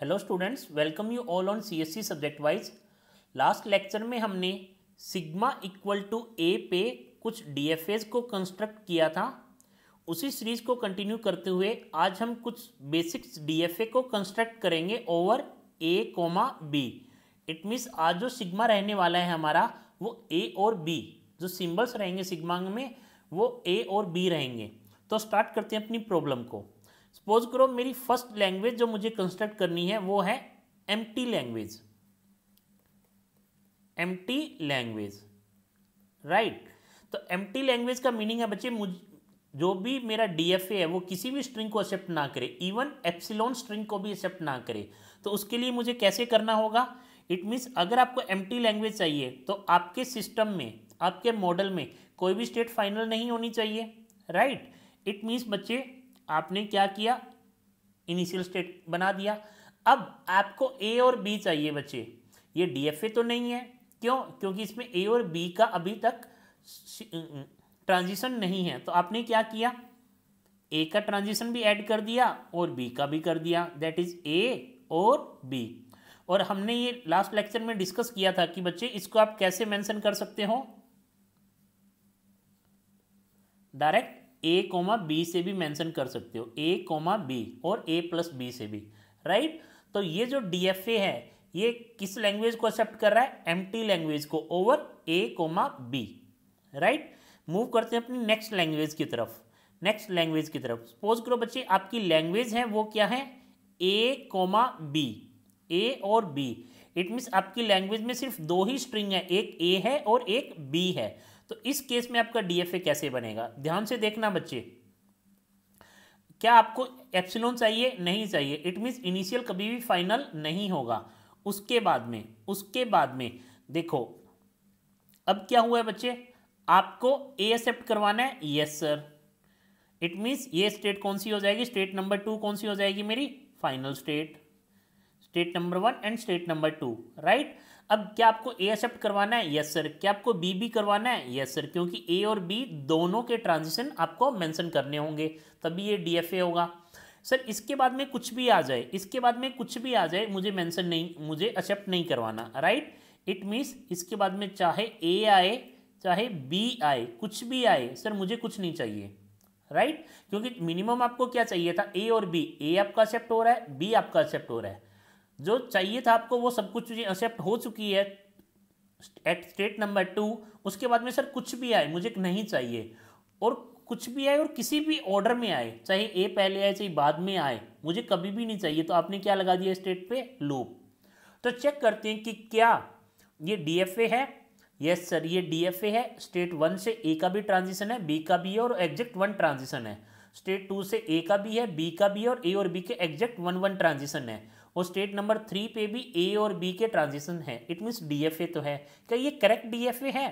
Hello students welcome you all on CSC subject wise last lecture में हमने sigma equal to ए पे कुछ DFS को कंस्ट्रक्ट किया था उसी सीरीज को कंटिन्यू करते हुए आज हम कुछ बेसिक्स डीएफए को कंस्ट्रक्ट करेंगे over A comma B it means आज जो सिग्मा रहने वाला है हमारा वो ए और बी जो सिम्बल्स रहेंगे सिग्मा में वो ए और बी रहेंगे तो स्टार्ट करते हैं अपनी प्रॉब्लम को सपोज करो मेरी फर्स्ट लैंग्वेज जो मुझे कंस्ट्रक्ट करनी है वो है M language M language right तो एम लैंग्वेज का मीनिंग है बच्चे मुझ जो भी मेरा डी है वो किसी भी स्ट्रिंग को एक्सेप्ट ना करे इवन एप्सिलोन स्ट्रिंग को भी एक्सेप्ट ना करे तो उसके लिए मुझे कैसे करना होगा इट मीन्स अगर आपको एम लैंग्वेज चाहिए तो आपके सिस्टम में आपके मॉडल में कोई भी स्टेट फाइनल नहीं होनी चाहिए राइट इट मीन्स बच्चे आपने क्या किया इनिशियल स्टेट बना दिया अब आपको ए और बी चाहिए बच्चे ये डीएफए तो नहीं है क्यों क्योंकि इसमें ए और बी का अभी तक ट्रांजिशन नहीं है तो आपने क्या किया ए का ट्रांजिशन भी ऐड कर दिया और बी का भी कर दिया दैट इज ए और बी और हमने ये लास्ट लेक्चर में डिस्कस किया था कि बच्चे इसको आप कैसे मेंशन कर सकते हो डायरेक्ट ए कोमा बी से भी मेंशन कर सकते हो ए कोमा बी और ए प्लस बी से भी राइट तो ये जो डी एफ ए है ये किस लैंग्वेज को एक्सेप्ट कर रहा है एम टी लैंग्वेज को over A comma B right move करते हैं अपनी नेक्स्ट लैंग्वेज की तरफ नेक्स्ट लैंग्वेज की तरफ सपोज करो बच्चे आपकी लैंग्वेज है वो क्या है ए कोमा बी ए और बी इट मीन्स आपकी लैंग्वेज में सिर्फ दो ही स्ट्रिंग है एक ए है और एक बी है तो इस केस में आपका डीएफए कैसे बनेगा ध्यान से देखना बच्चे क्या आपको एप्सिलोन चाहिए नहीं चाहिए इट मीन्स इनिशियल कभी भी फाइनल नहीं होगा उसके बाद में उसके बाद में देखो अब क्या हुआ है बच्चे आपको ए एक्सेप्ट करवाना है यस सर इट मीन्स ये स्टेट कौन सी हो जाएगी स्टेट नंबर टू कौन सी हो जाएगी मेरी final state state number one and state number two right अब क्या आपको ए एक्सेप्ट करवाना है यस सर क्या आपको बी बी करवाना है यस सर क्योंकि ए और बी दोनों के ट्रांजिशन आपको मेंशन करने होंगे तभी ये डीएफए होगा सर इसके बाद में कुछ भी आ जाए इसके बाद में कुछ भी आ जाए मुझे मेंशन नहीं मुझे एक्सेप्ट नहीं करवाना राइट इट मीन्स इसके बाद में चाहे ए आए चाहे बी आए कुछ भी आए सर मुझे कुछ नहीं चाहिए राइट क्योंकि मिनिमम आपको क्या चाहिए था ए और बी ए आपका एक्सेप्ट हो रहा है बी आपका एक्सेप्ट हो रहा है जो चाहिए था आपको वो सब कुछ चीज़ें एक्सेप्ट हो चुकी है एट स्टेट नंबर टू उसके बाद में सर कुछ भी आए मुझे नहीं चाहिए और कुछ भी आए और किसी भी ऑर्डर में आए चाहे ए पहले आए चाहे बाद में आए मुझे कभी भी नहीं चाहिए तो आपने क्या लगा दिया स्टेट पे लूप तो चेक करते हैं कि क्या ये डी है यस सर ये डी है स्टेट वन से ए का भी ट्रांजिशन है बी का भी है और एग्जैक्ट वन ट्रांजिशन है स्टेट टू से ए का भी है बी का भी है और ए और बी के एग्जैक्ट वन वन ट्रांजिशन है और स्टेट नंबर थ्री पे भी ए और बी के ट्रांजिशन है इट मीन्स डीएफए तो है क्या ये करेक्ट डीएफए है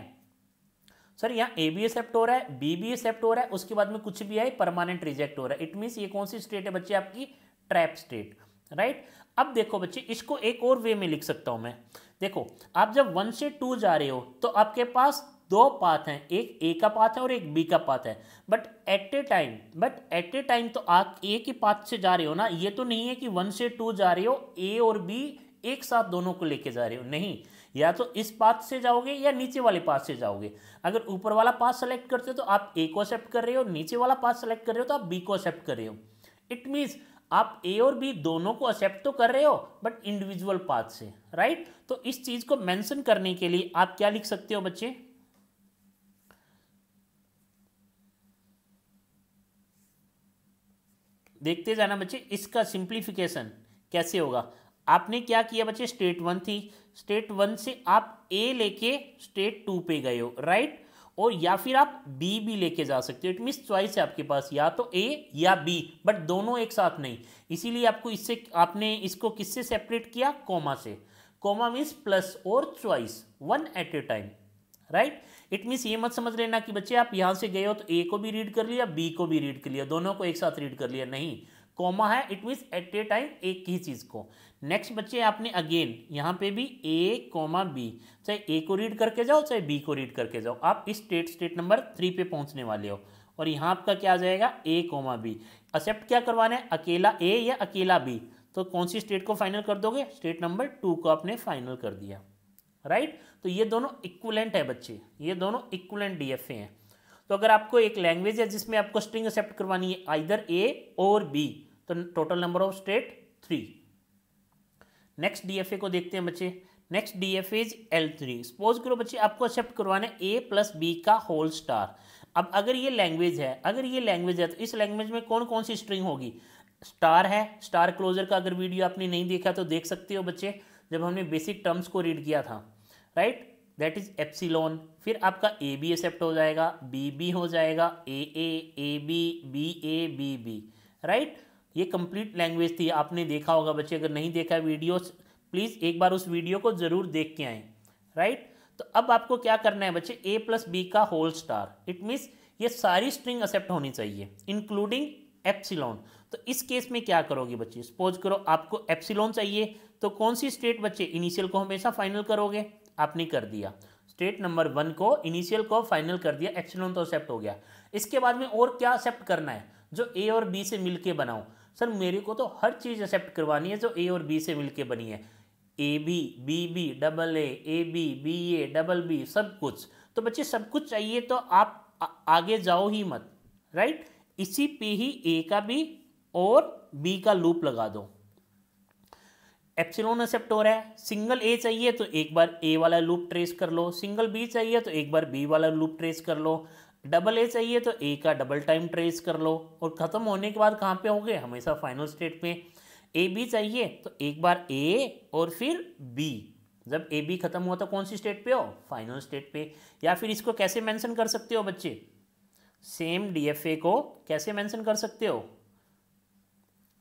सर यहाँ ए बी एक्सेप्ट हो रहा है बी बी एक्सेप्ट हो रहा है उसके बाद में कुछ भी आए परमानेंट रिजेक्ट हो रहा है इट मीन्स ये कौन सी स्टेट है बच्चे आपकी ट्रैप स्टेट राइट अब देखो बच्चे इसको एक और वे में लिख सकता हूं मैं देखो आप जब वन से टू जा रहे हो तो आपके पास दो पाथ हैं एक ए का पाथ है और एक बी का पाथ है but at a time but at a time तो आप ए के पाथ से जा रहे हो ना ये तो नहीं है कि वन से टू जा रहे हो ए और बी एक साथ दोनों को लेके जा रहे हो नहीं या तो इस पाथ से जाओगे या नीचे वाले पाथ से जाओगे अगर ऊपर वाला पाथ सेलेक्ट करते हो तो आप ए को एक्सेप्ट कर रहे हो नीचे वाला पाथ सेलेक्ट कर रहे हो तो आप बी को एक्सेप्ट कर रहे हो इट मीन्स आप ए और बी दोनों को एक्सेप्ट तो कर रहे हो बट इंडिविजुअल पाथ से राइट तो इस चीज़ को मेंशन करने के लिए आप क्या लिख सकते हो बच्चे देखते जाना बच्चे इसका सिंप्लीफिकेशन कैसे होगा आपने क्या किया बच्चे स्टेट वन थी स्टेट वन से आप ए लेके स्टेट टू पे गए हो राइट और या फिर आप बी भी लेके जा सकते हो इट मीन चॉइस है आपके पास या तो ए या बी बट दोनों एक साथ नहीं इसीलिए आपको इससे आपने इसको किससे सेपरेट किया कोमा से कोमा मीन्स प्लस और choice one at a time right it means ये मत समझ लेना कि बच्चे आप यहाँ से गए हो तो ए को भी रीड कर लिया बी को भी रीड कर लिया दोनों को एक साथ रीड कर लिया नहीं कॉमा है it means at a time एक ही चीज़ को नेक्स्ट बच्चे आपने अगेन यहाँ पे भी ए कॉमा बी चाहे ए को रीड करके जाओ चाहे बी को रीड करके जाओ आप इस स्टेट स्टेट नंबर थ्री पे पहुँचने वाले हो और यहाँ आपका क्या आ जाएगा ए कोमा बी एक्सेप्ट क्या करवाना है अकेला ए या अकेला बी तो कौन सी स्टेट को फाइनल कर दोगे स्टेट नंबर टू को आपने फाइनल कर दिया राइट तो ये दोनों इक्वलेंट है बच्चे ये दोनों इक्वलेंट डीएफए हैं तो अगर आपको एक लैंग्वेज है जिसमें आपको स्ट्रिंग एक्सेप्ट करवानी है आइदर ए और बी तो total number of state three next DFA को देखते हैं बच्चे next D F is L three suppose करो बच्चे आपको एक्सेप्ट करवाना है ए प्लस बी का होल स्टार अब अगर ये लैंग्वेज है अगर ये लैंग्वेज है तो इस लैंग्वेज में कौन कौन सी स्ट्रिंग होगी स्टार है स्टार क्लोजर का अगर वीडियो आपने नहीं देखा तो देख सकते हो बच्चे जब हमने बेसिक टर्म्स को रीड किया था राइट दैट इज एप्सिलोन फिर आपका ए बी एक्सेप्ट हो जाएगा बी बी हो जाएगा A A A B B A B B right ये कंप्लीट लैंग्वेज थी आपने देखा होगा बच्चे अगर नहीं देखा है वीडियो प्लीज़ एक बार उस वीडियो को ज़रूर देख के आए राइट तो अब आपको क्या करना है बच्चे ए प्लस बी का होल स्टार इट मीन्स ये सारी स्ट्रिंग एक्सेप्ट होनी चाहिए इंक्लूडिंग एप्सिलोन तो इस केस में क्या करोगे बच्चे सपोज करो आपको एप्सिलोन चाहिए तो कौन सी स्टेट बच्चे इनिशियल को हमेशा फाइनल करोगे आपने कर दिया स्टेट नंबर वन को इनिशियल को फाइनल कर दिया एप्सिलॉन तो एक्सेप्ट हो गया इसके बाद में और क्या एक्सेप्ट करना है जो ए और बी से मिलके बनाओ सर मेरे को तो हर चीज़ एक्सेप्ट करवानी है जो ए और बी से मिलके बनी है A B B B double A A B B A double B सब कुछ तो बच्चे सब कुछ चाहिए तो आप आगे जाओ ही मत राइट इसी पे ही ए का भी और बी का लूप लगा दो एप्सिलोन एक्सेप्ट हो रहा है सिंगल ए चाहिए तो एक बार ए वाला लूप ट्रेस कर लो सिंगल बी चाहिए तो एक बार बी वाला लूप ट्रेस कर लो डबल ए चाहिए तो ए का डबल टाइम ट्रेस कर लो और ख़त्म होने के बाद कहाँ पे हो गए हमेशा फाइनल स्टेट पे ए बी चाहिए तो एक बार ए और फिर बी जब ए बी खत्म हुआ तो कौन सी स्टेट पे हो फाइनल स्टेट पे या फिर इसको कैसे मेंशन कर सकते हो बच्चे सेम ए को कैसे मेंशन कर सकते हो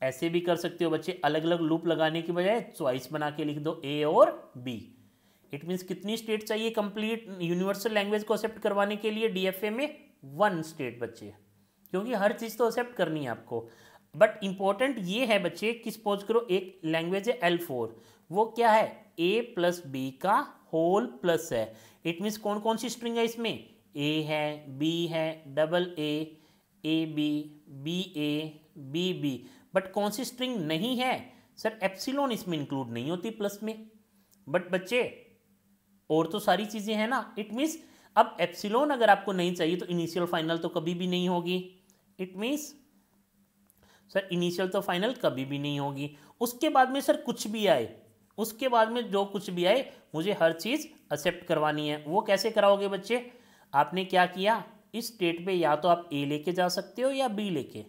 ऐसे भी कर सकते हो बच्चे अलग अलग लूप लगाने की बजाय चॉइस बना के लिख दो ए और बी इट मीन्स कितनी स्टेट चाहिए कंप्लीट यूनिवर्सल लैंग्वेज को एक्सेप्ट करवाने के लिए डीएफए में वन स्टेट बच्चे क्योंकि हर चीज़ तो एक्सेप्ट करनी है आपको बट इम्पॉर्टेंट ये है बच्चे कि सपोज करो एक लैंग्वेज है एल फोर वो क्या है ए प्लस बी का होल प्लस है इट मीन्स कौन कौन सी स्ट्रिंग है इसमें ए है बी है double A A B B A B B but कौन सी स्ट्रिंग नहीं है सर एप्सिलोन इसमें इंक्लूड नहीं होती प्लस में बट बच्चे और तो सारी चीज़ें हैं ना इट मीन्स अब एप्सिलोन अगर आपको नहीं चाहिए तो इनिशियल फाइनल तो कभी भी नहीं होगी इट मीन्स सर इनिशियल तो फाइनल कभी भी नहीं होगी उसके बाद में सर कुछ भी आए उसके बाद में जो कुछ भी आए मुझे हर चीज़ एक्सेप्ट करवानी है वो कैसे कराओगे बच्चे आपने क्या किया इस स्टेट पे या तो आप ए लेके जा सकते हो या बी लेके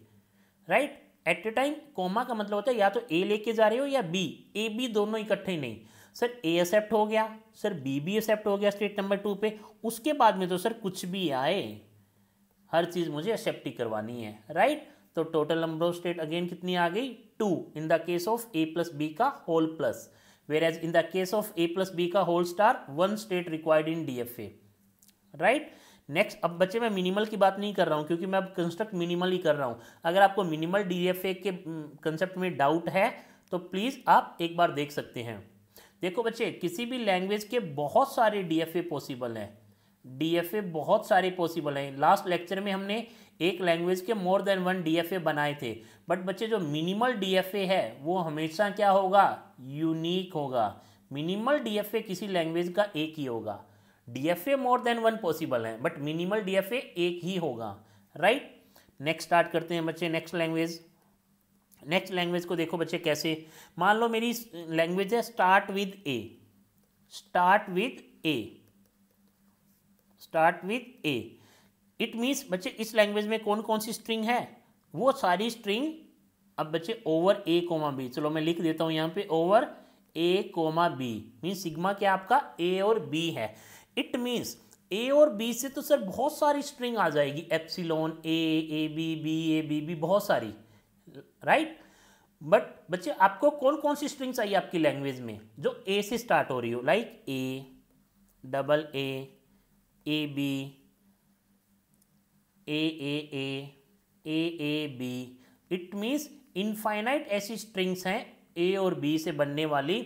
right at a time comma का मतलब होता है या तो ए लेके जा रहे हो या बी ए बी दोनों इकट्ठे नहीं सर ए एक्सेप्ट हो गया सर बी भी एक्सेप्ट हो गया स्टेट नंबर टू पे उसके बाद में तो सर कुछ भी आए हर चीज़ मुझे एक्सेप्ट ही करवानी है राइट तो total number of state again कितनी आ गई two in the case of A plus B का whole plus whereas in the case of A plus B का whole star one state required in D F A right next अब बच्चे मैं minimal की बात नहीं कर रहा हूँ क्योंकि मैं अब कंस्ट्रक्ट मिनिमल ही कर रहा हूँ अगर आपको मिनिमल डी के कंसेप्ट में डाउट है तो प्लीज़ आप एक बार देख सकते हैं देखो बच्चे किसी भी लैंग्वेज के बहुत सारे डी पॉसिबल हैं डी बहुत सारे पॉसिबल हैं लास्ट लेक्चर में हमने एक लैंग्वेज के मोर देन वन डी बनाए थे बट बच्चे जो मिनिमल डी है वो हमेशा क्या होगा यूनिक होगा मिनिमल डी किसी लैंग्वेज का एक ही होगा DFA more than one possible है बट मिनिमल डीएफए एक ही होगा राइट नेक्स्ट स्टार्ट करते हैं बच्चे नेक्स्ट लैंग्वेज नेक्स्ट लैंग्वेज को देखो बच्चे कैसे मान लो मेरी लैंग्वेज है start with A start with A start with A it means बच्चे इस लैंग्वेज में कौन कौन सी स्ट्रिंग है वो सारी स्ट्रिंग अब बच्चे ओवर ए कोमा बी चलो मैं लिख देता हूँ यहाँ पे over A comma B mean sigma क्या आपका ए और बी है इट मीन्स ए और बी से तो सर बहुत सारी स्ट्रिंग आ जाएगी epsilon A A B B A B B बहुत सारी राइट बट बच्चे आपको कौन कौन सी स्ट्रिंग चाहिए आपकी लैंग्वेज में जो ए से स्टार्ट हो रही हो like A double A A B A A A A A B it means infinite ऐसी स्ट्रिंग्स हैं ए और बी से बनने वाली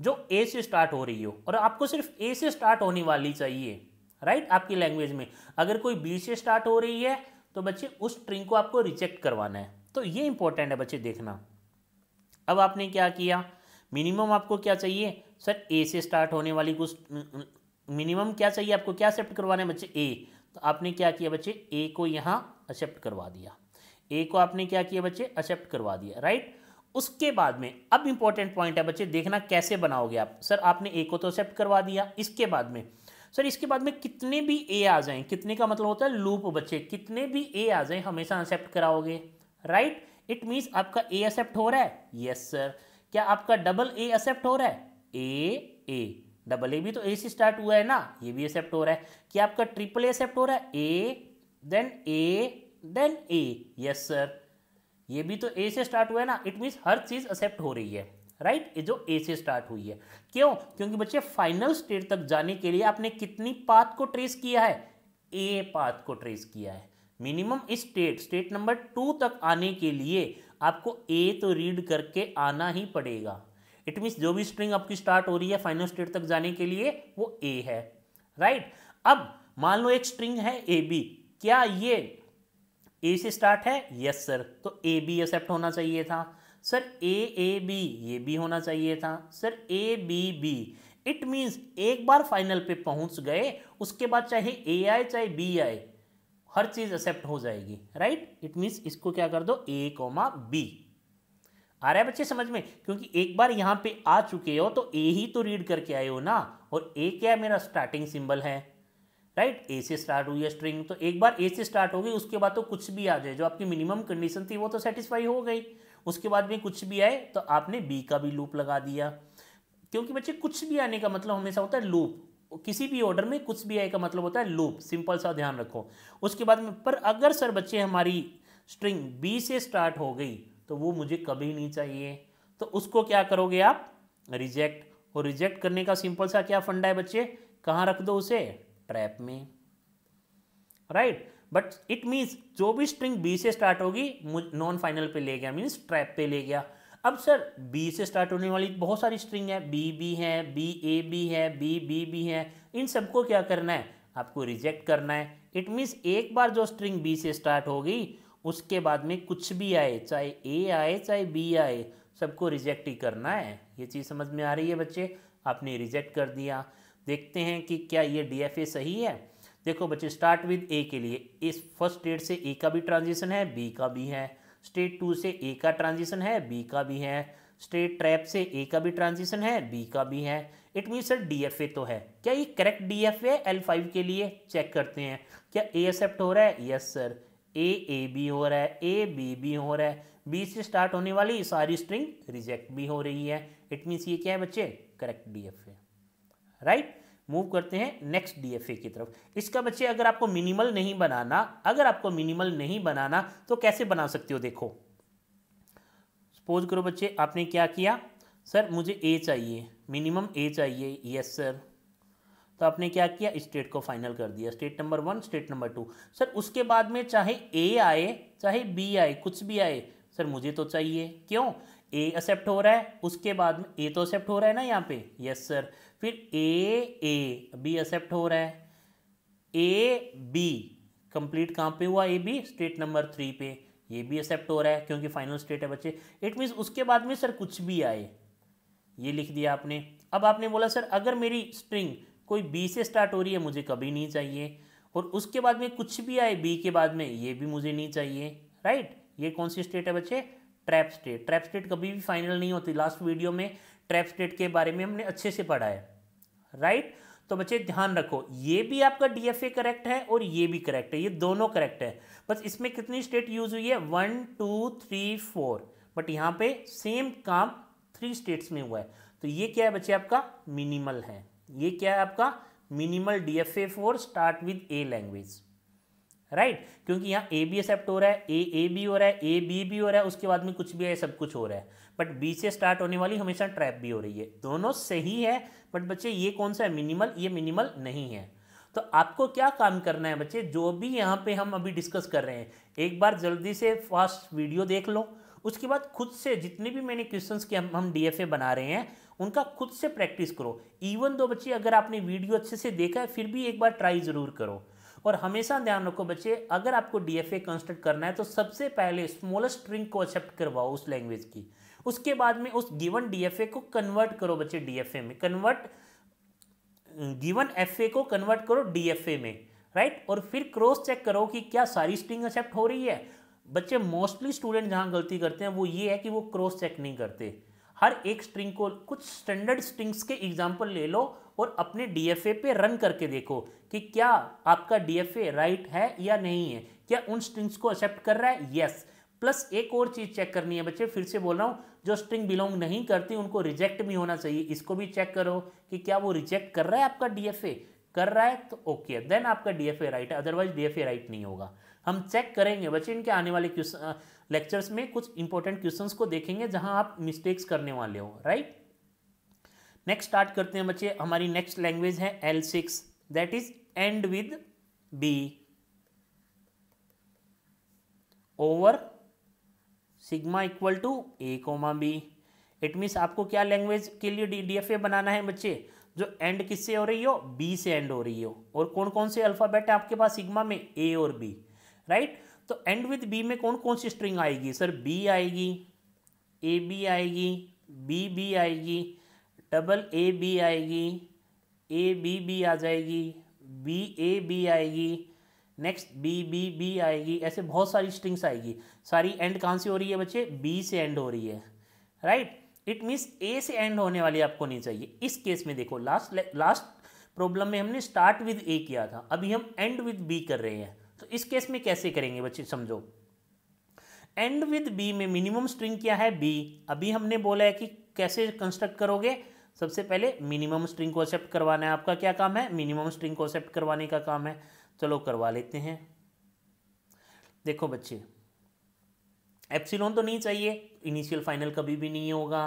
जो ए से स्टार्ट हो रही हो और आपको सिर्फ ए से स्टार्ट होने वाली चाहिए राइट आपकी लैंग्वेज में अगर कोई बी से स्टार्ट हो रही है तो बच्चे उस स्ट्रिंग को आपको रिजेक्ट करवाना है तो ये इंपॉर्टेंट है बच्चे देखना अब आपने क्या किया मिनिमम आपको क्या चाहिए सर ए से स्टार्ट होने वाली कुछ मिनिमम क्या चाहिए आपको क्या एक्सेप्ट करवाना है बच्चे ए तो आपने क्या किया बच्चे ए को यहाँ एक्सेप्ट करवा दिया ए को आपने क्या किया बच्चे एक्सेप्ट करवा दिया राइट उसके बाद में अब इंपॉर्टेंट पॉइंट है बच्चे देखना कैसे बनाओगे आप सर आपने ए को तो एक्सेप्ट करवा दिया इसके बाद में सर इसके बाद में कितने भी ए आ जाएं कितने का मतलब होता है लूप बच्चे कितने भी ए आ जाएं हमेशा एक्सेप्ट कराओगे राइट इट मीन्स आपका ए एक्सेप्ट हो रहा है यस yes, सर क्या आपका डबल ए एक्सेप्ट हो रहा है ए ए डबल ए भी तो ए से स्टार्ट हुआ है ना ये भी एक्सेप्ट हो रहा है क्या आपका ट्रिपल एक्सेप्ट हो रहा है A then A then A yes sir ये भी तो ए से स्टार्ट हुआ है ना इट मीन्स हर चीज़ एक्सेप्ट हो रही है राइट right? ये जो ए से स्टार्ट हुई है क्यों क्योंकि बच्चे फाइनल स्टेट तक जाने के लिए आपने कितनी पाथ को ट्रेस किया है ए पाथ को ट्रेस किया है minimum state state number two तक आने के लिए आपको ए तो रीड करके आना ही पड़ेगा इट मीन्स जो भी स्ट्रिंग आपकी स्टार्ट हो रही है फाइनल स्टेट तक जाने के लिए वो ए है राइट right? अब मान लो एक स्ट्रिंग है ए बी क्या ये ए से स्टार्ट है यस सर तो ए बी एक्सेप्ट होना चाहिए था सर ए ए बी ये भी होना चाहिए था sir A B B it means एक बार फाइनल पे पहुंच गए उसके बाद चाहे ए आए चाहे बी आए हर चीज़ एक्सेप्ट हो जाएगी राइट इट मीन्स इसको क्या कर दो ए कोमा बी आ रहा है बच्चे समझ में क्योंकि एक बार यहाँ पे आ चुके हो तो ए ही तो रीड करके आए हो ना और ए क्या है मेरा स्टार्टिंग सिंबल है राइट ए से स्टार्ट हुई है स्ट्रिंग तो एक बार ए से स्टार्ट होगी उसके बाद तो कुछ भी आ जाए जो आपकी मिनिमम कंडीशन थी वो तो सेटिस्फाई हो गई उसके बाद में कुछ भी आए तो आपने बी का भी लूप लगा दिया क्योंकि बच्चे कुछ भी आने का मतलब हमेशा होता है लूप किसी भी ऑर्डर में कुछ भी आए का मतलब होता है लूप सिंपल सा ध्यान रखो उसके बाद में पर अगर सर बच्चे हमारी स्ट्रिंग बी से स्टार्ट हो गई तो वो मुझे कभी नहीं चाहिए तो उसको क्या करोगे आप रिजेक्ट और रिजेक्ट करने का सिंपल सा क्या फंडा है बच्चे कहाँ रख दो उसे ट्रैप में राइट बट इट मीन्स जो भी स्ट्रिंग बी से स्टार्ट होगी नॉन फाइनल पे ले गया मीन्स ट्रैप पे ले गया अब सर बी से स्टार्ट होने वाली बहुत सारी स्ट्रिंग है बी बी है बी ए बी है बी बी बी है इन सबको क्या करना है आपको रिजेक्ट करना है इट मीन्स एक बार जो स्ट्रिंग बी से स्टार्ट होगी उसके बाद में कुछ भी आए चाहे ए आए चाहे बी आए सबको रिजेक्ट ही करना है ये चीज़ समझ में आ रही है बच्चे आपने रिजेक्ट कर दिया देखते हैं कि क्या ये डी सही है देखो बच्चे स्टार्ट विद ए के लिए इस फर्स्ट स्टेट से ए का भी ट्रांजिशन है बी का भी है स्टेट टू से ए का ट्रांजिशन है बी का भी है स्टेट ट्रैप से ए का भी ट्रांजिशन है बी का भी है इट मीन सर डी तो है क्या ये करेक्ट डी है एल फाइव के लिए चेक करते हैं क्या ए एक्सेप्ट हो रहा है yes sir A A B हो रहा है ए बी बी हो रहा है बी से स्टार्ट होने वाली सारी स्ट्रिंग रिजेक्ट भी हो रही है इट मीन्स ये क्या है बच्चे correct D F A right move करते हैं नेक्स्ट डीएफए की तरफ इसका बच्चे अगर आपको मिनिमल नहीं बनाना अगर आपको मिनिमल नहीं बनाना तो कैसे बना सकते हो देखो सपोज करो बच्चे आपने क्या किया सर मुझे ए चाहिए मिनिमम ए चाहिए यस सर तो आपने क्या किया स्टेट को फाइनल कर दिया state number one state number two sir उसके बाद में चाहे ए आए चाहे बी आए कुछ भी आए सर मुझे तो चाहिए क्यों ए एक्सेप्ट हो रहा है उसके बाद में ए तो एक्सेप्ट हो रहा है ना यहाँ पे यस सर फिर ए ए बी एक्सेप्ट हो रहा है ए बी कंप्लीट कहाँ पे हुआ A B state number three पे ये भी एक्सेप्ट हो रहा है क्योंकि फाइनल स्टेट है बच्चे इट मीन्स उसके बाद में सर कुछ भी आए ये लिख दिया आपने अब आपने बोला सर अगर मेरी स्ट्रिंग कोई बी से स्टार्ट हो रही है मुझे कभी नहीं चाहिए और उसके बाद में कुछ भी आए बी के बाद में ये भी मुझे नहीं चाहिए राइट ये कौन सी स्टेट है बच्चे ट्रैप स्टेट ट्रैप स्टेट कभी भी फाइनल नहीं होती लास्ट वीडियो में ट्रैप स्टेट के बारे में हमने अच्छे से पढ़ा है राइट तो बच्चे ध्यान रखो ये भी आपका डीएफए करेक्ट है और ये भी करेक्ट है ये दोनों करेक्ट है बस इसमें कितनी स्टेट यूज हुई है one two three four but यहाँ पे सेम काम थ्री स्टेट्स में हुआ है तो ये क्या है बच्चे आपका मिनिमल है ये क्या है आपका minimal DFA for start with A language right क्योंकि यहाँ ए बी एक्सेप्ट हो रहा है ए ए भी हो रहा है ए बी भी हो रहा है उसके बाद में कुछ भी है सब कुछ हो रहा है बट बी से स्टार्ट होने वाली हमेशा ट्रैप भी हो रही है दोनों सही है बट बच्चे ये कौन सा है मिनिमल ये मिनिमल नहीं है तो आपको क्या काम करना है बच्चे जो भी यहाँ पे हम अभी डिस्कस कर रहे हैं एक बार जल्दी से फास्ट वीडियो देख लो उसके बाद खुद से जितने भी मैंने क्वेश्चंस के हम हम डीएफए बना रहे हैं उनका खुद से प्रैक्टिस करो इवन दो बच्चे अगर आपने वीडियो अच्छे से देखा है फिर भी एक बार ट्राई ज़रूर करो और हमेशा ध्यान रखो बच्चे अगर आपको डी एफ ए कंस्ट्रक्ट करना है तो सबसे पहले स्मॉलेस्ट स्ट्रिंग को एक्सेप्ट करवाओ उस लैंग्वेज की उसके बाद में उस गिवन डीएफए को कन्वर्ट करो बच्चे डीएफए में कन्वर्ट गिवन एफए को कन्वर्ट करो डीएफए में राइट और फिर क्रॉस चेक करो कि क्या सारी स्ट्रिंग एक्सेप्ट हो रही है बच्चे मोस्टली स्टूडेंट जहाँ गलती करते हैं वो ये है कि वो क्रॉस चेक नहीं करते हर एक स्ट्रिंग को कुछ स्टैंडर्ड स्ट्रिंग्स के एग्जाम्पल ले लो और अपने डीएफए पे रन करके देखो कि क्या आपका डीएफए राइट है या नहीं है क्या उन स्ट्रिंग्स को एक्सेप्ट कर रहा है यस yes. प्लस एक और चीज़ चेक करनी है बच्चे फिर से बोल रहा हूँ जो स्ट्रिंग बिलोंग नहीं करती उनको रिजेक्ट भी होना चाहिए इसको भी चेक करो कि क्या वो रिजेक्ट कर रहा है आपका डीएफए कर रहा है तो ओके okay. देन आपका डीएफए राइट है अदरवाइज डीएफए राइट नहीं होगा हम चेक करेंगे बच्चे इनके आने वाले लेक्चर्स में कुछ इंपॉर्टेंट क्वेश्चन को देखेंगे जहां आप मिस्टेक्स करने वाले हो राइट नेक्स्ट स्टार्ट करते हैं बच्चे हमारी नेक्स्ट लैंग्वेज है L six that is end with B over sigma equal to A comma B it means आपको क्या लैंग्वेज के लिए डी डी एफ ए बनाना है बच्चे जो एंड किससे हो रही हो बी से एंड हो रही हो और कौन कौन से अल्फ़ाबेट है आपके पास सिग्मा में ए और बी राइट तो एंड विद बी में कौन कौन सी स्ट्रिंग आएगी सर बी आएगी ए बी आएगी बी बी आएगी डबल ए बी आएगी ए बी बी आ जाएगी बी ए बी आएगी नेक्स्ट बी बी बी आएगी ऐसे बहुत सारी स्ट्रिंग्स आएगी सारी एंड कहाँ से हो रही है बच्चे बी से एंड हो रही है राइट इट मीन्स ए से एंड होने वाली आपको नहीं चाहिए इस केस में देखो लास्ट लास्ट प्रॉब्लम में हमने स्टार्ट विद ए किया था अभी हम एंड विद बी कर रहे हैं तो इस केस में कैसे करेंगे बच्चे समझो एंड विद बी में मिनिमम स्ट्रिंग क्या है बी अभी हमने बोला है कि कैसे कंस्ट्रक्ट करोगे सबसे पहले मिनिमम स्ट्रिंग को एक्सेप्ट करवाना है आपका क्या काम है मिनिमम स्ट्रिंग को एक्सेप्ट करवाने का काम है चलो करवा लेते हैं देखो बच्चे एप्सिलॉन तो नहीं चाहिए इनिशियल फाइनल कभी भी नहीं होगा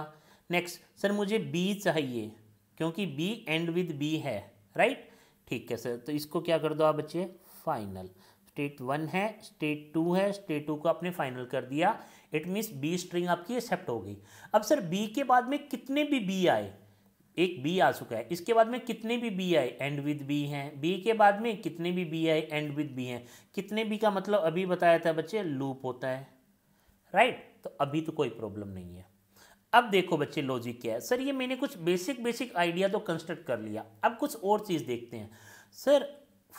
नेक्स्ट सर मुझे बी चाहिए क्योंकि बी एंड विद बी है राइट ठीक है सर तो इसको क्या कर दो आप बच्चे फाइनल स्टेट वन है स्टेट टू है स्टेट टू को आपने फाइनल कर दिया इट मीन्स बी स्ट्रिंग आपकी एक्सेप्ट हो गई अब सर बी के बाद में कितने भी बी आए एक बी आ चुका है इसके बाद में कितने भी बी आए एंड विद बी हैं बी के बाद में कितने भी बी आए एंड विद बी हैं कितने बी का मतलब अभी बताया था बच्चे लूप होता है राइट तो अभी तो कोई प्रॉब्लम नहीं है अब देखो बच्चे लॉजिक क्या है सर ये मैंने कुछ बेसिक बेसिक आइडिया तो कंस्ट्रक्ट कर लिया अब कुछ और चीज़ देखते हैं सर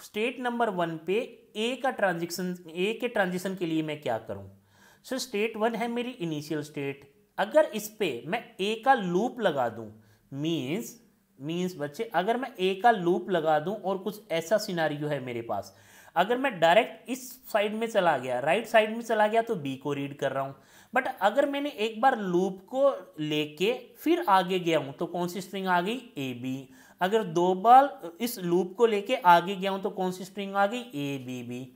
स्टेट नंबर वन पे ए का ट्रांजेक्शन ए के ट्रांजेक्शन के लिए मैं क्या करूँ सर स्टेट वन है मेरी इनिशियल स्टेट अगर इस पे मैं ए का लूप लगा दूँ मीन्स मीन्स बच्चे अगर मैं ए का लूप लगा दूं और कुछ ऐसा सिनारियो है मेरे पास अगर मैं डायरेक्ट इस साइड में चला गया राइट साइड में चला गया तो बी को रीड कर रहा हूँ बट अगर मैंने एक बार लूप को लेके फिर आगे गया हूँ तो कौन सी स्ट्रिंग आ गई ए बी अगर दो बार इस लूप को लेके आगे गया हूँ तो कौन सी स्ट्रिंग आ गई A B B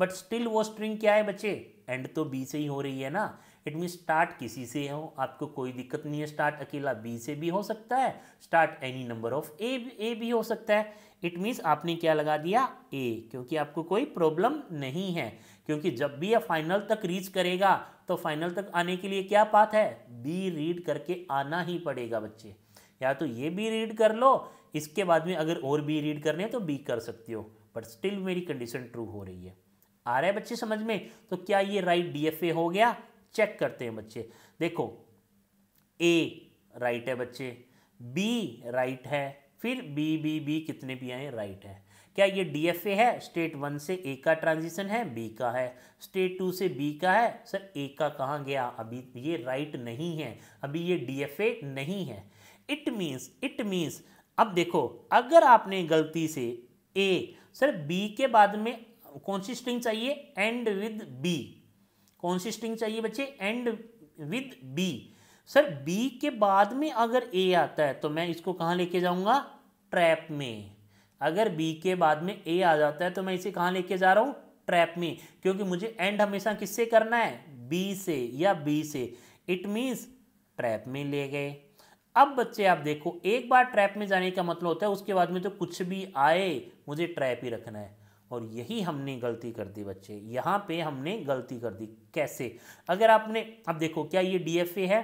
but still वो स्ट्रिंग क्या है बच्चे एंड तो बी से ही हो रही है ना इट मीन स्टार्ट किसी से हो आपको कोई दिक्कत नहीं है स्टार्ट अकेला बी से भी हो सकता है start any number of A A भी हो सकता है इट मीन्स आपने क्या लगा दिया ए क्योंकि आपको कोई प्रॉब्लम नहीं है क्योंकि जब भी यह फाइनल तक रीच करेगा तो फाइनल तक आने के लिए क्या बात है बी रीड करके आना ही पड़ेगा बच्चे या तो ये भी रीड कर लो इसके बाद में अगर और भी रीड करने हैं तो बी कर सकते हो बट स्टिल मेरी कंडीशन ट्रू हो रही है आ रहा है बच्चे समझ में तो क्या ये राइट डीएफए हो गया चेक करते हैं बच्चे देखो ए राइट है बच्चे बी राइट है फिर बी बी बी कितने भी आए राइट है क्या ये डी एफ ए है स्टेट वन से ए का ट्रांजिशन है बी का है स्टेट टू से बी का है सर ए का कहाँ गया अभी ये राइट नहीं है अभी ये डी एफ ए नहीं है इट मीन्स इट मीन्स अब देखो अगर आपने गलती से ए सर बी के बाद में कौन सी स्ट्रिंग चाहिए एंड विद बी कौन सी स्ट्रिंग चाहिए बच्चे end with B sir B के बाद में अगर ए आता है तो मैं इसको कहाँ लेके जाऊँगा ट्रैप में अगर बी के बाद में ए आ जाता है तो मैं इसे कहाँ लेके जा रहा हूँ ट्रैप में क्योंकि मुझे एंड हमेशा किससे करना है बी से या बी से इट मीन्स ट्रैप में ले गए अब बच्चे आप देखो एक बार ट्रैप में जाने का मतलब होता है उसके बाद में तो कुछ भी आए मुझे ट्रैप ही रखना है और यही हमने गलती कर दी बच्चे यहाँ पे हमने गलती कर दी कैसे अगर आपने अब देखो क्या ये डीएफए है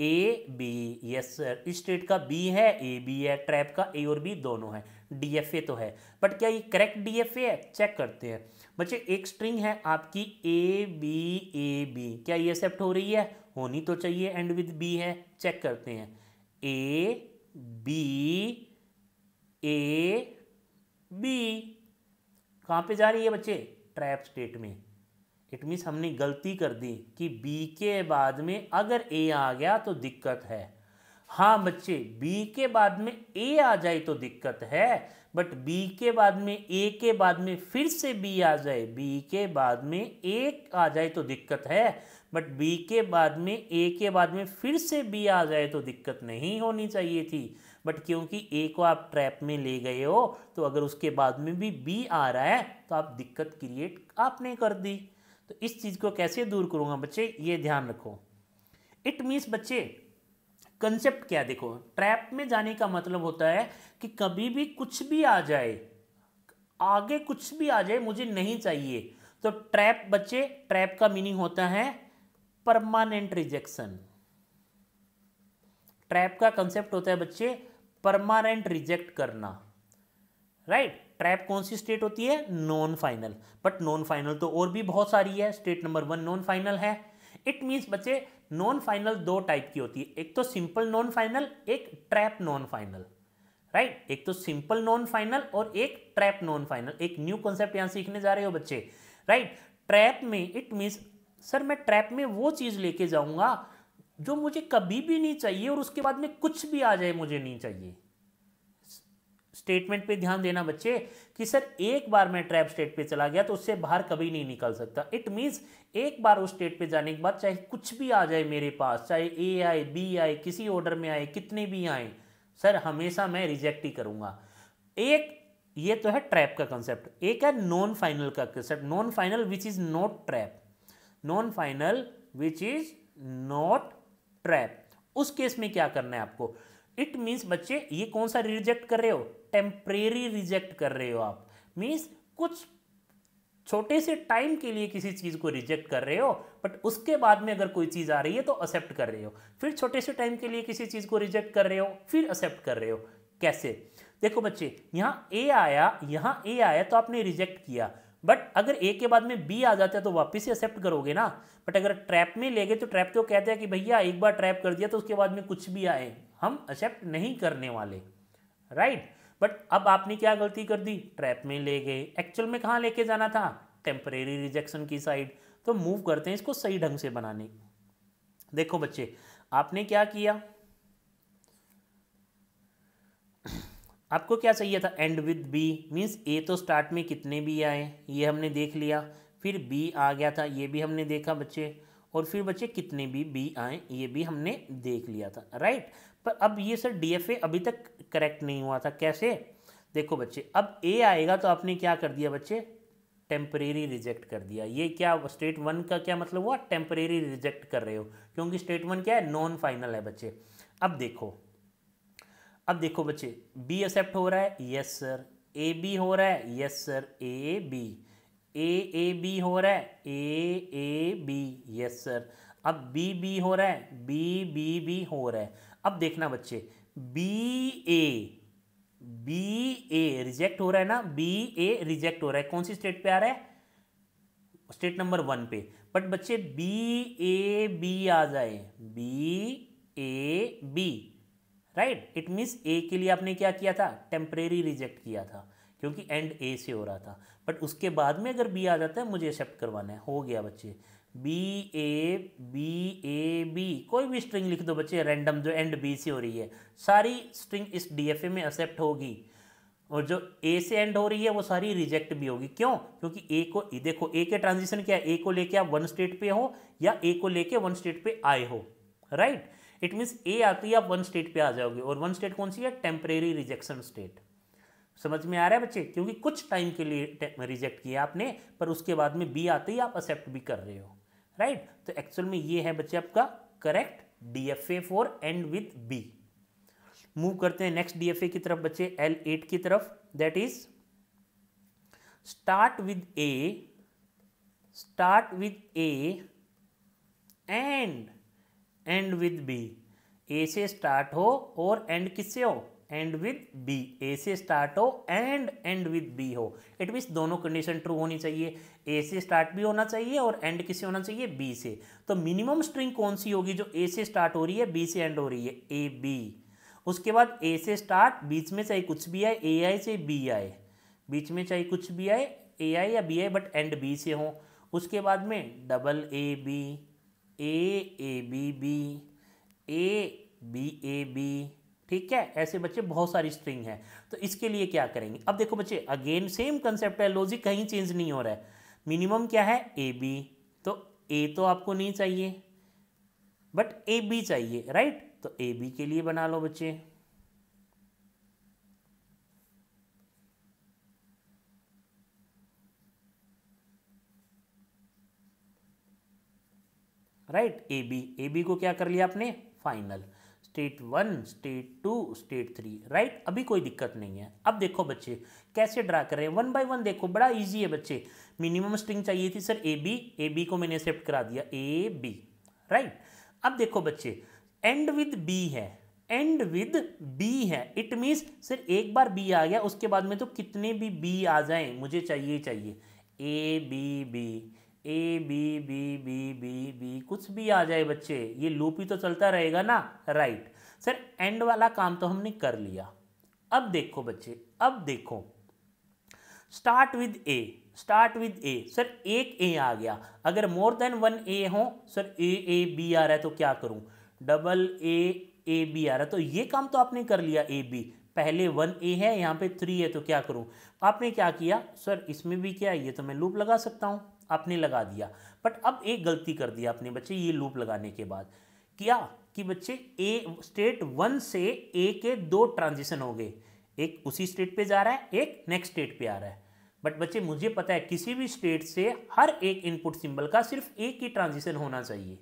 A B yes sir state का बी है ए बी है ट्रैप का ए और बी दोनों है डीएफए तो है बट क्या ये करेक्ट डीएफए है चेक करते हैं बच्चे एक स्ट्रिंग है आपकी ए बी ए बी क्या ये एक्सेप्ट हो रही है होनी तो चाहिए एंड विद बी है चेक करते हैं ए बी ए बी कहाँ पे जा रही है बच्चे ट्रैप स्टेट में इट मीन्स हमने गलती कर दी कि बी के बाद में अगर ए आ गया तो दिक्कत है हाँ बच्चे बी के बाद में ए आ जाए तो दिक्कत है बट बी के बाद में ए के बाद में फिर से बी आ जाए बी के बाद में ए आ जाए तो दिक्कत है बट बी के बाद में ए के बाद में फिर से बी आ जाए तो दिक्कत नहीं होनी चाहिए थी बट क्योंकि ए को आप ट्रैप में ले गए हो तो अगर उसके बाद में भी बी आ रहा है तो आप दिक्कत क्रिएट आपने कर दी तो इस चीज़ को कैसे दूर करूँगा बच्चे ये ध्यान रखो इट मीन्स बच्चे कंसेप्ट क्या देखो ट्रैप में जाने का मतलब होता है कि कभी भी कुछ भी आ जाए आगे कुछ भी आ जाए मुझे नहीं चाहिए तो ट्रैप बच्चे ट्रैप का मीनिंग होता है परमानेंट रिजेक्शन ट्रैप का कंसेप्ट होता है बच्चे परमानेंट रिजेक्ट करना राइट right? ट्रैप कौन सी स्टेट होती है non final but non final तो और भी बहुत सारी है state number one non final है इट मीन्स बच्चे नॉन फाइनल दो टाइप की होती है एक तो सिंपल नॉन फाइनल एक ट्रैप नॉन फाइनल राइट एक तो सिंपल नॉन फाइनल और एक ट्रैप नॉन फाइनल एक न्यू कॉन्सेप्ट यहाँ सीखने जा रहे हो बच्चे राइट right? ट्रैप में इट मीन्स सर मैं ट्रैप में वो चीज़ लेके जाऊंगा जो मुझे कभी भी नहीं चाहिए और उसके बाद में कुछ भी आ जाए मुझे नहीं चाहिए स्टेटमेंट पे ध्यान देना बच्चे कि सर एक बार मैं ट्रैप स्टेट पे चला गया तो उससे बाहर कभी नहीं निकल सकता इट मीन्स एक बार उस स्टेट पे जाने के बाद चाहे कुछ भी आ जाए मेरे पास चाहे ए आए बी आए किसी ऑर्डर में आए कितने भी आए सर हमेशा मैं रिजेक्ट ही करूँगा एक ये तो है ट्रैप का कंसेप्ट एक है नॉन फाइनल का concept non final which is not trap non final which is not trap उस केस में क्या करना है आपको इट मीन्स बच्चे ये कौन सा रिजेक्ट कर रहे हो टेम्परेरी रिजेक्ट कर रहे हो आप मीन्स कुछ छोटे से टाइम के लिए किसी चीज़ को रिजेक्ट कर रहे हो बट उसके बाद में अगर कोई चीज़ आ रही है तो एक्सेप्ट कर रहे हो फिर छोटे से टाइम के लिए किसी चीज़ को रिजेक्ट कर रहे हो फिर एक्सेप्ट कर रहे हो कैसे देखो बच्चे यहां ए आया यहां ए आया तो आपने रिजेक्ट किया बट अगर ए के बाद में बी आ जाता है तो वापस ही एक्सेप्ट करोगे ना बट अगर ट्रैप में ले गए तो ट्रैप तो कहते हैं कि भैया एक बार ट्रैप कर दिया तो उसके बाद में कुछ भी आए हम एक्सेप्ट नहीं करने वाले राइट right? बट अब आपने क्या गलती कर दी ट्रैप में ले गए एक्चुअल में कहाँ लेके जाना था टेम्परेरी रिजेक्शन की साइड तो मूव करते हैं इसको सही ढंग से बनाने देखो बच्चे आपने क्या किया आपको क्या चाहिए था end with B means A तो स्टार्ट में कितने भी आए ये हमने देख लिया फिर बी आ गया था ये भी हमने देखा बच्चे और फिर बच्चे कितने भी बी आए ये भी हमने देख लिया था राइट पर अब ये सर ए अभी तक करेक्ट नहीं हुआ था कैसे देखो बच्चे अब ए आएगा तो आपने क्या कर दिया बच्चे टेम्परेरी रिजेक्ट कर दिया ये क्या स्टेट वन का क्या मतलब हुआ टेम्परेरी रिजेक्ट कर रहे हो क्योंकि स्टेट वन क्या है नॉन फाइनल है बच्चे अब देखो अब देखो बच्चे बी एक्सेप्ट हो रहा है यस सर ए बी हो रहा है yes sir A B A A B हो रहा है A A B yes sir अब बी बी हो रहा है बी बी बी हो रहा है अब देखना बच्चे B A B A reject हो रहा है ना बी ए रिजेक्ट हो रहा है कौन सी स्टेट पे आ रहा है स्टेट नंबर वन पे बट बच्चे बी ए बी आ जाए B A B right it means A के लिए आपने क्या किया था टेम्परेरी रिजेक्ट किया था क्योंकि एंड ए से हो रहा था बट उसके बाद में अगर बी आ जाता है मुझे एक्सेप्ट करवाना है हो गया बच्चे B A B A B कोई भी स्ट्रिंग लिख दो बच्चे रैंडम जो एंड बी से हो रही है सारी स्ट्रिंग इस डी एफ ए में एक्सेप्ट होगी और जो ए से एंड हो रही है वो सारी रिजेक्ट भी होगी क्यों क्योंकि ए को देखो ए के ट्रांजिशन क्या है ए को लेके आप वन स्टेट पे हो या ए को लेके वन स्टेट पे आए हो right right? It means A आती है आप वन स्टेट पे आ जाओगे और वन स्टेट कौन सी है टेम्परेरी रिजेक्शन स्टेट समझ में आ रहा है बच्चे क्योंकि कुछ टाइम के लिए रिजेक्ट किया आपने पर उसके बाद में बी आते ही आप एक्सेप्ट भी कर रहे हो राइट तो एक्चुअल में ये है बच्चे आपका correct D F A for end with B move करते हैं नेक्स्ट डीएफए की तरफ बच्चे एल एट की तरफ that is start with A start with A end end with B A से स्टार्ट हो और एंड किससे हो एंड विद बी ए से स्टार्ट हो एंड एंड विद बी हो इट मीन्स दोनों कंडीशन ट्रू होनी चाहिए ए से स्टार्ट भी होना चाहिए और एंड किससे होना चाहिए बी से तो मिनिमम स्ट्रिंग कौन सी होगी जो ए से स्टार्ट हो रही है बी से एंड हो रही है ए बी उसके बाद ए से स्टार्ट बीच में चाहे कुछ भी आए ए आई से बी आए बीच में चाहे कुछ भी आए ए आई या बी आई बट एंड बी से हो उसके बाद में double A B A A B B A B A B ठीक है ऐसे बच्चे बहुत सारी स्ट्रिंग है तो इसके लिए क्या करेंगे अब देखो बच्चे अगेन सेम कंसेप्ट है लॉजिक कहीं चेंज नहीं हो रहा है मिनिमम क्या है ए बी तो ए तो आपको नहीं चाहिए बट ए बी चाहिए राइट तो ए बी के लिए बना लो बच्चे right A B A B को क्या कर लिया आपने final state one state two state three right अभी कोई दिक्कत नहीं है अब देखो बच्चे कैसे ड्रा कर रहे हैं वन बाय वन देखो बड़ा इजी है बच्चे मिनिमम स्ट्रिंग चाहिए थी sir A B A B को मैंने एक्सेप्ट करा दिया ए बी राइट अब देखो बच्चे एंड विद बी है एंड विद बी है इट मीन्स सर एक बार बी आ गया उसके बाद में तो कितने भी बी आ जाए मुझे चाहिए चाहिए A B B A B B B B B कुछ भी आ जाए बच्चे ये लूप ही तो चलता रहेगा ना राइट सर एंड वाला काम तो हमने कर लिया अब देखो बच्चे अब देखो start with A start with A sir एक ए आ गया अगर मोर देन वन ए हो सर ए ए बी आ रहा है तो क्या करूं डबल ए ए बी आ रहा है तो ये काम तो आपने कर लिया ए बी पहले वन ए है यहाँ पे थ्री है तो क्या करूं आपने क्या किया सर इसमें भी क्या है ये तो मैं लूप लगा सकता हूँ आपने लगा दिया बट अब एक गलती कर दिया आपने बच्चे ये लूप लगाने के बाद क्या कि बच्चे ए स्टेट वन से ए के दो ट्रांजिशन हो गए एक उसी स्टेट पे जा रहा है एक नेक्स्ट स्टेट पे आ रहा है बट बच्चे मुझे पता है किसी भी स्टेट से हर एक इनपुट सिंबल का सिर्फ एक ही ट्रांजिशन होना चाहिए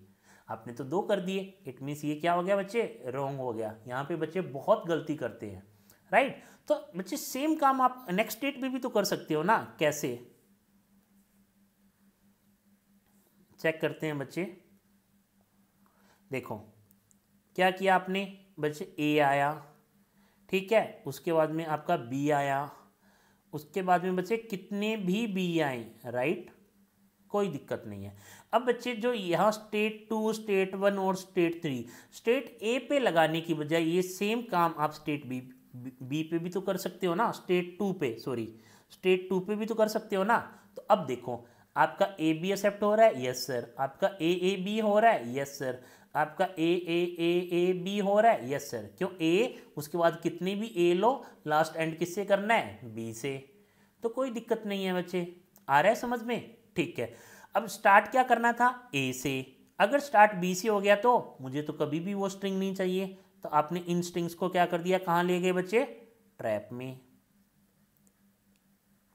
आपने तो दो कर दिए इट मीन्स ये क्या हो गया बच्चे रॉन्ग हो गया यहाँ पे बच्चे बहुत गलती करते हैं राइट तो बच्चे सेम काम आप नेक्स्ट स्टेट पर भी तो कर सकते हो ना कैसे चेक करते हैं बच्चे देखो क्या किया आपने बच्चे ए आया ठीक है उसके बाद में आपका बी आया उसके बाद में बच्चे कितने भी बी आए राइट कोई दिक्कत नहीं है अब बच्चे जो यहाँ स्टेट टू स्टेट वन और स्टेट थ्री स्टेट ए पे लगाने की बजाय ये सेम काम आप स्टेट बी बी पे भी तो कर सकते हो ना स्टेट टू पे सॉरी स्टेट टू पे भी तो कर सकते हो ना तो अब देखो आपका ए बी एक्सेप्ट हो रहा है यस सर आपका ए ए बी हो रहा है यस सर आपका ए ए ए ए बी हो रहा है यस सर क्यों ए उसके बाद कितनी भी ए लो लास्ट एंड किससे करना है बी से तो कोई दिक्कत नहीं है बच्चे आ रहा है समझ में ठीक है अब स्टार्ट क्या करना था ए से अगर स्टार्ट बी से हो गया तो मुझे तो कभी भी वो स्ट्रिंग नहीं चाहिए तो आपने इन स्ट्रिंग्स को क्या कर दिया कहाँ ले गए बच्चे ट्रैप में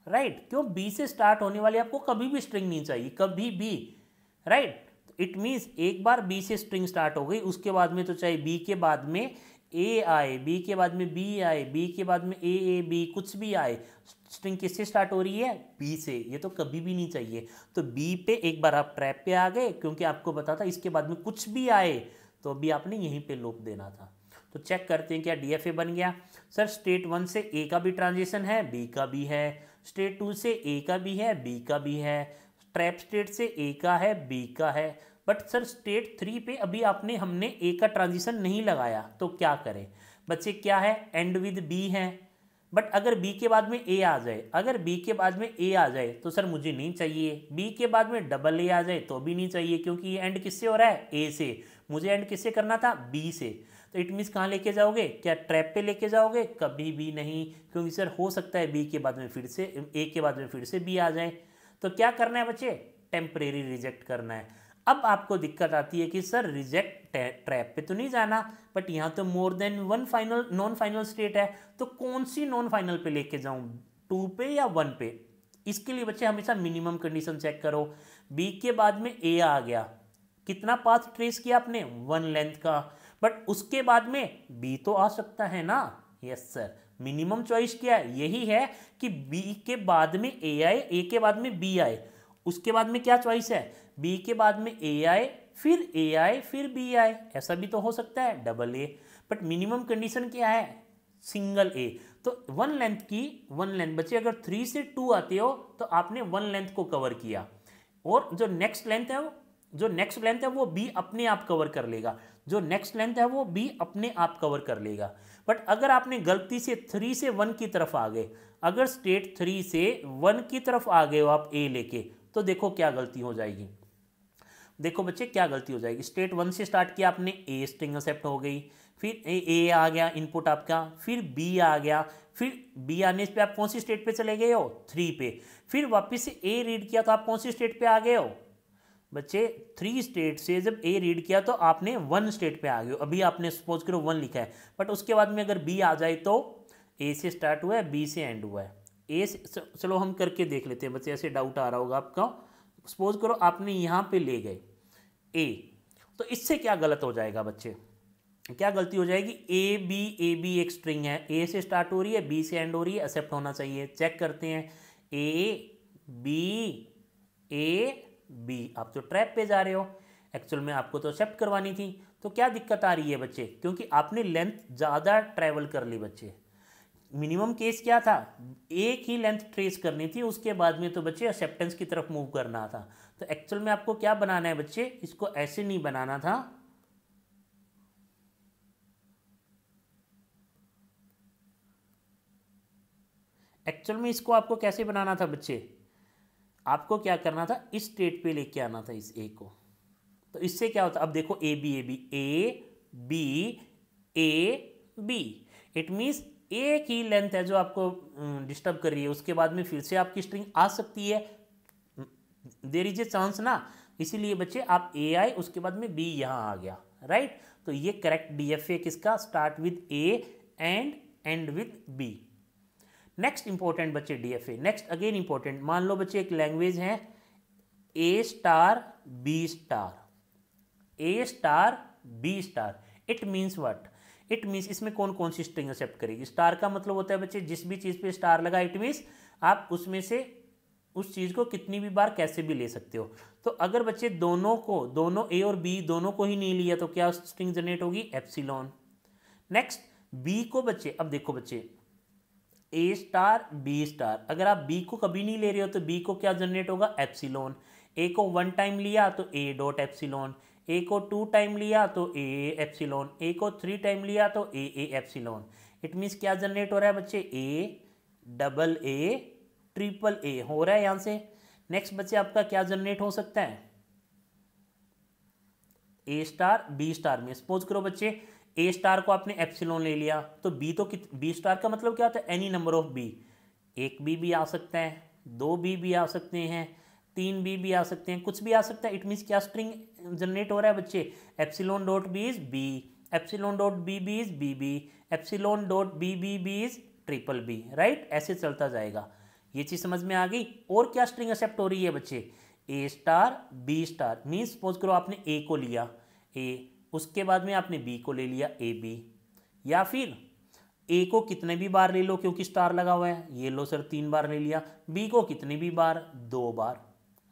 राइट क्यों बी से स्टार्ट होने वाली आपको कभी भी स्ट्रिंग नहीं चाहिए कभी भी राइट इट मीन्स एक बार बी से स्ट्रिंग स्टार्ट हो गई उसके बाद में तो चाहे बी के बाद में ए आए बी के बाद में बी आए बी के बाद में ए ए बी कुछ भी आए स्ट्रिंग किससे स्टार्ट हो रही है बी से ये तो कभी भी नहीं चाहिए तो बी पे एक बार आप ट्रैप पे आ गए क्योंकि आपको पता था इसके बाद में कुछ भी आए तो अभी आपने यहीं पे लोप देना था तो चेक करते हैं क्या डी बन गया सर स्टेट वन से ए का भी ट्रांजेक्शन है बी का भी है स्टेट टू से ए का भी है बी का भी है ट्रैप स्टेट से ए का है बी का है बट सर स्टेट थ्री पे अभी आपने हमने ए का ट्रांजिशन नहीं लगाया तो क्या करें बच्चे क्या है एंड विद बी है बट अगर बी के बाद में ए आ जाए अगर बी के बाद में ए आ जाए तो सर मुझे नहीं चाहिए बी के बाद में डबल ए आ जाए तो भी नहीं चाहिए क्योंकि ये एंड किससे हो रहा है ए से मुझे एंड किससे करना था बी से तो इट मीन्स कहाँ लेके जाओगे क्या ट्रैप पे लेके जाओगे कभी भी नहीं क्योंकि सर हो सकता है बी के बाद में फिर से ए के बाद में फिर से बी आ जाए तो क्या करना है बच्चे टेम्परेरी रिजेक्ट करना है अब आपको दिक्कत आती है कि सर रिजेक्ट ट्रैप पे तो नहीं जाना बट यहाँ तो more than one final non final state है तो कौन सी नॉन फाइनल पे लेके जाऊँ टू पे या वन पे इसके लिए बच्चे हमेशा मिनिमम कंडीशन चेक करो बी के बाद में ए आ गया कितना पाथ ट्रेस किया आपने वन लेंथ का बट उसके बाद में बी तो आ सकता है ना यस सर मिनिमम चॉइस क्या है यही है कि बी के बाद में ए आए ए के बाद में बी आए उसके बाद में क्या चॉइस है बी के बाद में ए आए फिर ए आए फिर बी आए ऐसा भी तो हो सकता है double A but minimum condition क्या है सिंगल ए तो वन लेंथ की वन लेंथ बच्चे अगर थ्री से टू आते हो तो आपने वन लेंथ को कवर किया और जो नेक्स्ट लेंथ है वो जो नेक्स्ट लेंथ है वो बी अपने आप कवर कर लेगा जो नेक्स्ट लेंथ है वो बी अपने आप कवर कर लेगा बट अगर आपने गलती से थ्री से वन की तरफ आ गए अगर स्टेट थ्री से वन की तरफ आ गए हो आप ए लेके तो देखो क्या गलती हो जाएगी देखो बच्चे क्या गलती हो जाएगी स्टेट वन से स्टार्ट किया आपने ए स्ट्रिंग एक्सेप्ट हो गई फिर ए, ए आ गया इनपुट आपका फिर बी आ गया फिर बी आने पे आप कौन सी स्टेट पे चले गए हो थ्री पे फिर वापस से ए रीड किया तो आप कौन सी स्टेट पे आ गए हो बच्चे थ्री स्टेट से जब ए रीड किया तो आपने वन स्टेट पे आ गए अभी आपने सपोज करो वन लिखा है बट उसके बाद में अगर बी आ जाए तो ए से स्टार्ट हुआ है बी से एंड हुआ है ए से चलो हम करके देख लेते हैं बच्चे ऐसे डाउट आ रहा होगा आपका सपोज करो आपने यहाँ पे ले गए ए तो इससे क्या गलत हो जाएगा बच्चे क्या गलती हो जाएगी ए बी ए बी एक स्ट्रिंग है ए से स्टार्ट हो रही है बी से एंड हो रही है एक्सेप्ट होना चाहिए चेक करते हैं ए बी ए बी आप तो ट्रैप पे जा रहे हो एक्चुअल में आपको तो एक्सेप्ट करवानी थी तो क्या दिक्कत आ रही है बच्चे क्योंकि आपने लेंथ ज़्यादा ट्रैवल कर ली बच्चे मिनिमम केस क्या था एक ही लेंथ ट्रेस करनी थी उसके बाद में तो बच्चे एक्सेप्टेंस की तरफ मूव करना था तो एक्चुअल में आपको क्या बनाना है बच्चे इसको ऐसे नहीं बनाना था एक्चुअल में इसको आपको कैसे बनाना था बच्चे आपको क्या करना था इस स्टेट पे लेके आना था इस ए को तो इससे क्या होता अब देखो A B A B A B A B it means A की लेंथ है जो आपको डिस्टर्ब हम्म, कर रही है उसके बाद में फिर से आपकी स्ट्रिंग आ सकती है देर इज ए चांस ना इसीलिए बच्चे आप ए आए उसके बाद में बी यहाँ आ गया राइट तो ये करेक्ट डी एफ ए किसका start with A end end with B next important बच्चे डीएफए नेक्स्ट अगेन इंपॉर्टेंट मान लो बच्चे एक लैंग्वेज है A star B star A star B star it means what it means इसमें कौन कौन सी स्ट्रिंग एक्सेप्ट करेगी स्टार का मतलब होता है बच्चे जिस भी चीज़ पे स्टार लगा इट मीन्स आप उसमें से उस चीज़ को कितनी भी बार कैसे भी ले सकते हो तो अगर बच्चे दोनों को दोनों ए और बी दोनों को ही नहीं लिया तो क्या स्ट्रिंग जनरेट होगी एप्सिलॉन नेक्स्ट बी को बच्चे अब देखो बच्चे ए स्टार बी स्टार अगर आप बी को कभी नहीं ले रहे हो तो बी को क्या जनरेट होगा एप्सिलोन ए को वन टाइम लिया तो ए डॉट एप्सिलोन ए को टू टाइम लिया तो ए ए एप्सिलोन ए को थ्री टाइम लिया तो A A epsilon it means क्या जनरेट हो रहा है बच्चे ए डबल ए ट्रिपल ए हो रहा है यहाँ से नेक्स्ट बच्चे आपका क्या जनरेट हो सकता है ए स्टार बी स्टार में सपोज करो बच्चे ए स्टार को आपने एप्सिलोन ले लिया तो बी तो कित बी स्टार का मतलब क्या होता है एनी नंबर ऑफ बी एक बी भी आ सकता है दो बी भी आ सकते हैं तीन बी भी आ सकते हैं कुछ भी आ सकता है इट मीन्स क्या स्ट्रिंग जनरेट हो रहा है बच्चे epsilon dot B is B epsilon dot B B is B B epsilon dot B B B is triple B right ऐसे चलता जाएगा ये चीज़ समझ में आ गई और क्या स्ट्रिंग एक्सेप्ट हो रही है बच्चे A star B star means suppose करो आपने ए को लिया ए उसके बाद में आपने बी को ले लिया ए बी या फिर ए को कितने भी बार ले लो क्योंकि स्टार लगा हुआ है ये लो सर तीन बार ले लिया बी को कितनी भी बार दो बार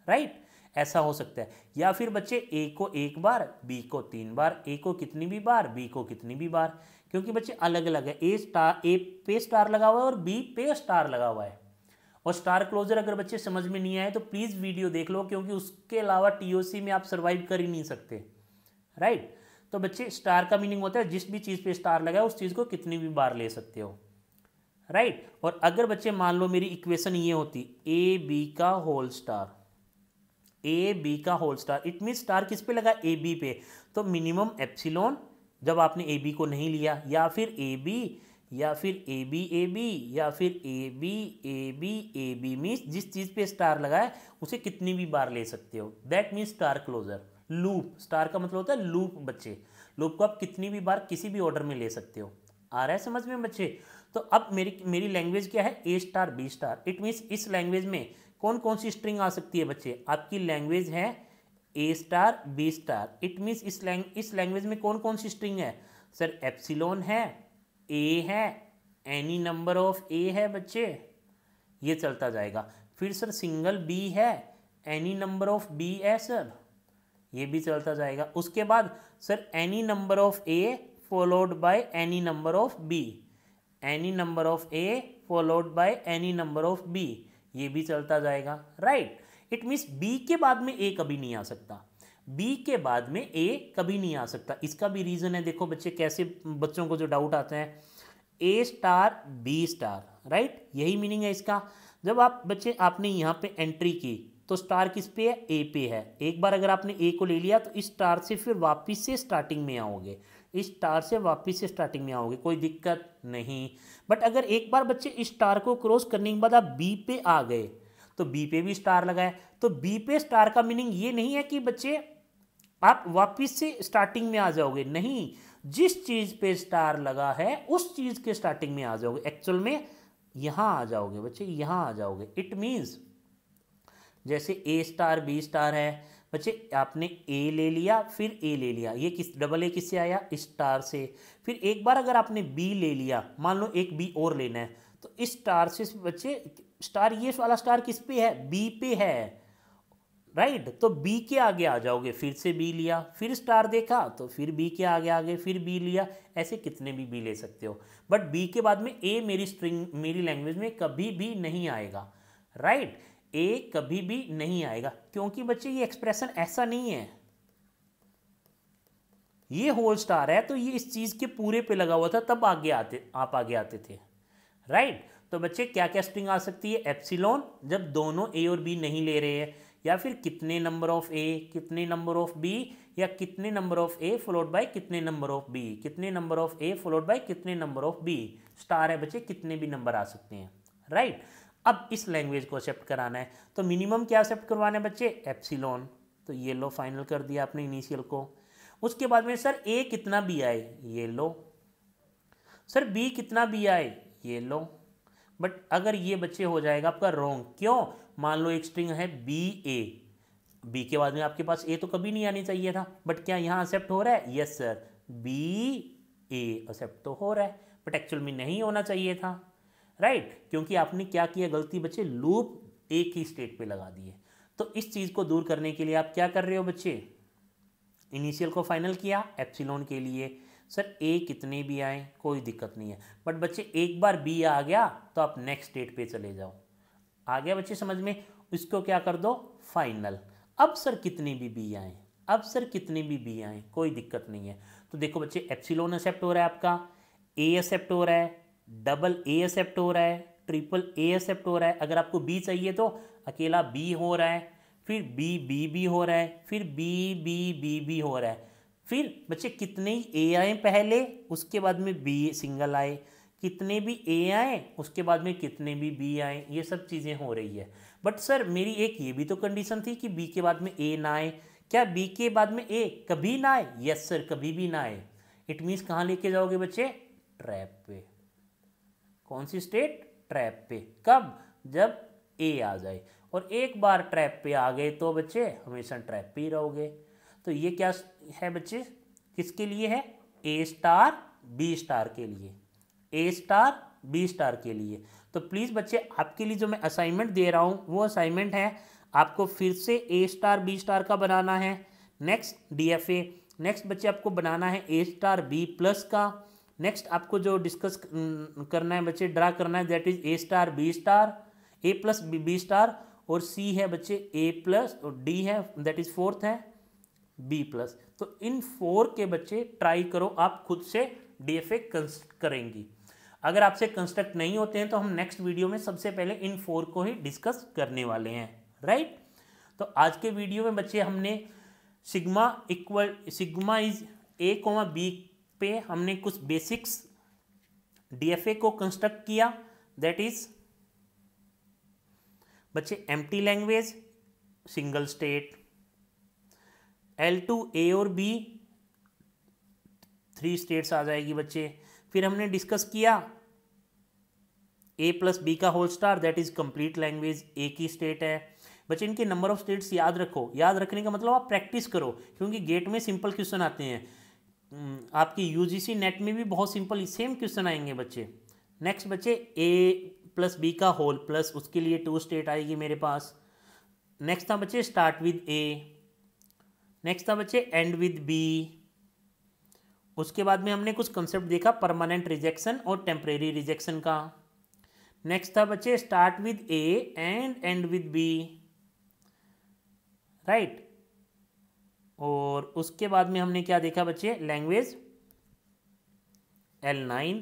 राइट ऐसा हो सकता है या फिर बच्चे ए को एक बार बी को तीन बार ए को कितनी भी बार बी को कितनी भी बार क्योंकि बच्चे अलग अलग है ए स्टार ए पे स्टार लगा हुआ है और बी पे स्टार लगा हुआ है और स्टार क्लोजर अगर बच्चे समझ में नहीं आए तो प्लीज़ वीडियो देख लो क्योंकि उसके अलावा टी में आप सर्वाइव कर ही नहीं सकते राइट right? तो बच्चे स्टार का मीनिंग होता है जिस भी चीज़ पे स्टार लगा है उस चीज़ को कितनी भी बार ले सकते हो राइट right? और अगर बच्चे मान लो मेरी इक्वेशन ये होती ए बी का होल स्टार ए बी का whole star it mean star किस पे लगा ए बी पे तो मिनिमम एप्सिलोन जब आपने ए बी को नहीं लिया या फिर ए बी या फिर ए बी ए बी या फिर A B A B A B means जिस चीज़ पे स्टार लगा है उसे कितनी भी बार ले सकते हो that means star closure loop star का मतलब होता है लूप बच्चे लूप को आप कितनी भी बार किसी भी ऑर्डर में ले सकते हो आ रहा है समझ में बच्चे तो अब मेरी मेरी लैंग्वेज क्या है A star B star it means इस लैंग्वेज में कौन कौन सी स्ट्रिंग आ सकती है बच्चे आपकी लैंग्वेज है A star B star it means इस लैंग इस लैंग्वेज में कौन कौन सी स्ट्रिंग है सर एप्सिलोन है ए है एनी नंबर ऑफ ए है बच्चे ये चलता जाएगा फिर सर सिंगल बी है एनी नंबर ऑफ बी है सर ये भी चलता जाएगा उसके बाद sir any number of A followed by any number of B any number of A followed by any number of B ये भी चलता जाएगा राइट इट मीन्स बी के बाद में ए कभी नहीं आ सकता बी के बाद में ए कभी नहीं आ सकता इसका भी रीज़न है देखो बच्चे कैसे बच्चों को जो डाउट आते हैं A star B star right यही मीनिंग है इसका जब आप बच्चे आपने यहाँ पे एंट्री की तो स्टार किस पे है ए पे है एक बार अगर आपने ए को ले लिया तो इस स्टार से फिर वापस से स्टार्टिंग में आओगे इस स्टार से वापस से स्टार्टिंग में आओगे कोई दिक्कत नहीं बट अगर एक बार बच्चे इस स्टार को क्रॉस करने के बाद आप बी पे आ गए तो बी पे भी स्टार लगाए तो बी पे स्टार का मीनिंग ये नहीं है कि बच्चे आप वापिस से स्टार्टिंग में आ जाओगे नहीं जिस चीज़ पे स्टार लगा है उस चीज़ के स्टार्टिंग में आ जाओगे एक्चुअल में यहां आ जाओगे बच्चे यहां आ जाओगे इट मीन्स जैसे ए स्टार बी स्टार है बच्चे आपने ए ले लिया फिर ए ले लिया ये किस डबल ए किससे आया स्टार से फिर एक बार अगर आपने बी ले लिया मान लो एक बी और लेना है तो इस स्टार से बच्चे स्टार ये वाला स्टार किस पे है बी पे है राइट तो बी के आगे आ जाओगे फिर से बी लिया फिर स्टार देखा तो फिर बी के आगे आगे फिर बी लिया ऐसे कितने भी बी ले सकते हो बट बी के बाद में ए मेरी स्ट्रिंग मेरी लैंग्वेज में कभी भी नहीं आएगा राइट right? ए कभी भी नहीं आएगा क्योंकि बच्चे ये एक्सप्रेशन ऐसा नहीं है ये होल स्टार है तो ये इस चीज़ के पूरे पे लगा हुआ था तब आगे आते आप आगे आते थे राइट तो बच्चे क्या क्या स्ट्रिंग आ सकती है एप्सिलोन जब दोनों ए और बी नहीं ले रहे हैं या फिर कितने नंबर ऑफ ए कितने नंबर ऑफ बी या कितने number of A followed by कितने नंबर ऑफ बी कितने number of A followed by कितने नंबर ऑफ बी स्टार है बच्चे कितने भी नंबर आ सकते हैं राइट right? अब इस लैंग्वेज को एक्सेप्ट कराना है तो मिनिमम क्या एक्सेप्ट करवाना है बच्चे एप्सिलोन तो ये लो फाइनल कर दिया आपने इनिशियल को उसके बाद में सर ए कितना बी आए ये लो सर बी कितना बी आए ये लो बट अगर ये बच्चे हो जाएगा आपका रोंग क्यों मान लो एक स्ट्रिंग है बी ए बी के बाद में आपके पास ए तो कभी नहीं आनी चाहिए था बट क्या यहाँ एक्सेप्ट हो रहा है yes sir B A accept तो हो रहा है बट एक्चुअल में नहीं होना चाहिए था राइट right? क्योंकि आपने क्या किया गलती बच्चे लूप एक ही स्टेट पे लगा दिए तो इस चीज़ को दूर करने के लिए आप क्या कर रहे हो बच्चे इनिशियल को फाइनल किया एप्सिलोन के लिए सर ए कितने भी आए कोई दिक्कत नहीं है बट बच्चे एक बार बी आ गया तो आप नेक्स्ट स्टेट पे चले जाओ आ गया बच्चे समझ में इसको क्या कर दो फाइनल अब सर कितने भी बी आए अब सर कितने भी बी आए कोई दिक्कत नहीं है तो देखो बच्चे एप्सिलोन एक्सेप्ट हो रहा है आपका ए एक्सेप्ट हो रहा है डबल ए एक्सेप्ट हो रहा है ट्रिपल ए एक्सेप्ट हो रहा है अगर आपको बी चाहिए तो अकेला बी हो रहा है फिर बी बी बी हो रहा है फिर बी बी बी बी हो रहा है फिर बच्चे कितने ही ए आए पहले उसके बाद में बी सिंगल आए कितने भी ए आए उसके बाद में कितने भी बी आए ये सब चीज़ें हो रही है बट सर मेरी एक ये भी तो कंडीशन थी कि बी के बाद में ए ना आए क्या बी के बाद में ए कभी ना आए यस सर कभी भी ना आए इट मीन्स कहाँ लेके जाओगे बच्चे ट्रैप पे कौन सी स्टेट ट्रैप पे कब जब ए आ जाए और एक बार ट्रैप पे आ गए तो बच्चे हमेशा ट्रैप पे ही रहोगे तो ये क्या है बच्चे किसके लिए है ए स्टार बी स्टार के लिए ए स्टार बी स्टार के लिए तो प्लीज़ बच्चे आपके लिए जो मैं असाइनमेंट दे रहा हूँ वो असाइनमेंट है आपको फिर से ए स्टार बी स्टार का बनाना है next D F A next बच्चे आपको बनाना है ए स्टार बी प्लस का नेक्स्ट आपको जो डिस्कस करना है बच्चे ड्रा करना है that is A star B star A plus B star और सी है बच्चे ए प्लस और डी है दैट इज फोर्थ है बी प्लस तो इन फोर के बच्चे ट्राई करो आप खुद से डी एफ ए करेंगी अगर आपसे कंस्ट्रक्ट नहीं होते हैं तो हम नेक्स्ट वीडियो में सबसे पहले इन फोर को ही डिस्कस करने वाले हैं राइट right? तो आज के वीडियो में बच्चे हमने sigma equal sigma is A comma B पे हमने कुछ बेसिक्स डीएफए को कंस्ट्रक्ट किया दैट इज बच्चे empty language single state L two A और बी थ्री स्टेट्स आ जाएगी बच्चे फिर हमने डिस्कस किया ए प्लस बी का whole star that is complete language A की स्टेट है बच्चे इनके नंबर ऑफ स्टेट्स याद रखो याद रखने का मतलब आप प्रैक्टिस करो क्योंकि गेट में सिंपल क्वेश्चन आते हैं हम्म, आपकी सी नेट में भी बहुत सिंपल सेम क्वेश्चन आएंगे बच्चे नेक्स्ट बच्चे ए प्लस बी का होल प्लस उसके लिए टू स्टेट आएगी मेरे पास नेक्स्ट था बच्चे स्टार्ट विद ए नेक्स्ट था बच्चे एंड विद बी उसके बाद में हमने कुछ कंसेप्ट देखा परमानेंट रिजेक्शन और टेम्परेरी रिजेक्शन का नेक्स्ट था बच्चे start with A end end with B right और उसके बाद में हमने क्या देखा बच्चे language L nine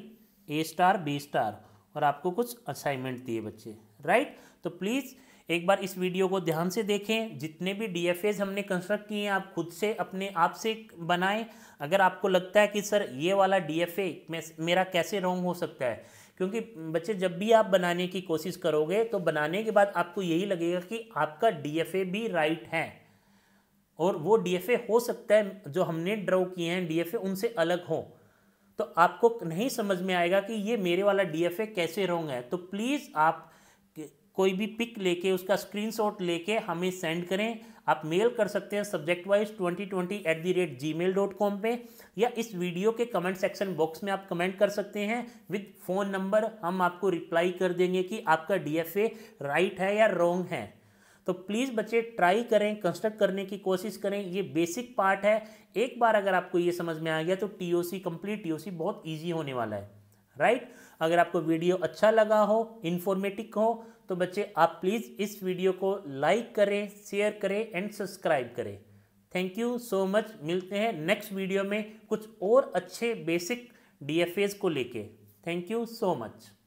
A star B star और आपको कुछ असाइनमेंट दिए बच्चे राइट तो प्लीज़ एक बार इस वीडियो को ध्यान से देखें जितने भी डी हमने कंस्ट्रक्ट किए हैं आप खुद से अपने आप से बनाएं अगर आपको लगता है कि सर ये वाला डी मेरा कैसे रॉन्ग हो सकता है क्योंकि बच्चे जब भी आप बनाने की कोशिश करोगे तो बनाने के बाद आपको यही लगेगा कि आपका डी भी राइट है और वो डीएफए हो सकता है जो हमने ड्रॉ किए हैं डीएफए उनसे अलग हो तो आपको नहीं समझ में आएगा कि ये मेरे वाला डीएफए कैसे रोंग है तो प्लीज़ आप कोई भी पिक लेके उसका स्क्रीनशॉट लेके हमें सेंड करें आप मेल कर सकते हैं subject wise twenty twenty at the rate gmail dot com पर या इस वीडियो के कमेंट सेक्शन बॉक्स में आप कमेंट कर सकते हैं विद फ़ोन नंबर हम आपको रिप्लाई कर देंगे कि आपका डी एफ ए राइट है या रॉन्ग है तो प्लीज़ बच्चे ट्राई करें कंस्ट्रक्ट करने की कोशिश करें ये बेसिक पार्ट है एक बार अगर आपको ये समझ में आ गया तो टी ओ कंप्लीट टी बहुत ईजी होने वाला है राइट right? अगर आपको वीडियो अच्छा लगा हो इन्फॉर्मेटिव हो तो बच्चे आप प्लीज़ इस वीडियो को लाइक करें शेयर करें एंड सब्सक्राइब करें थैंक यू सो मच मिलते हैं नेक्स्ट वीडियो में कुछ और अच्छे बेसिक डी को लेके थैंक यू सो मच